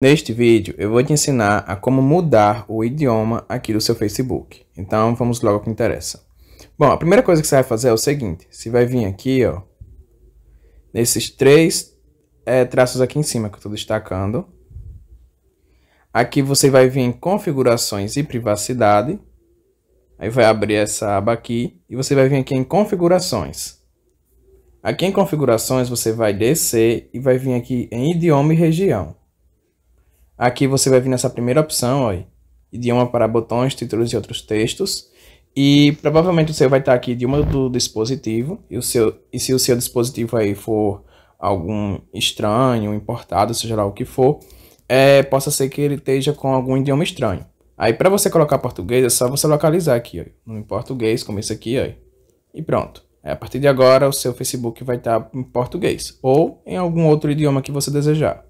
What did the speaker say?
Neste vídeo eu vou te ensinar a como mudar o idioma aqui do seu Facebook. Então vamos logo ao que interessa. Bom, a primeira coisa que você vai fazer é o seguinte. Você vai vir aqui, ó. Nesses três é, traços aqui em cima que eu estou destacando. Aqui você vai vir em configurações e privacidade. Aí vai abrir essa aba aqui e você vai vir aqui em configurações. Aqui em configurações você vai descer e vai vir aqui em idioma e região. Aqui você vai vir nessa primeira opção, ó, idioma para botões, títulos e outros textos. E provavelmente você vai estar aqui idioma do dispositivo, e, o seu, e se o seu dispositivo aí for algum estranho, importado, seja lá o que for, é, possa ser que ele esteja com algum idioma estranho. Aí para você colocar português é só você localizar aqui, ó, no português, como esse aqui, ó, e pronto. É, a partir de agora o seu Facebook vai estar em português ou em algum outro idioma que você desejar.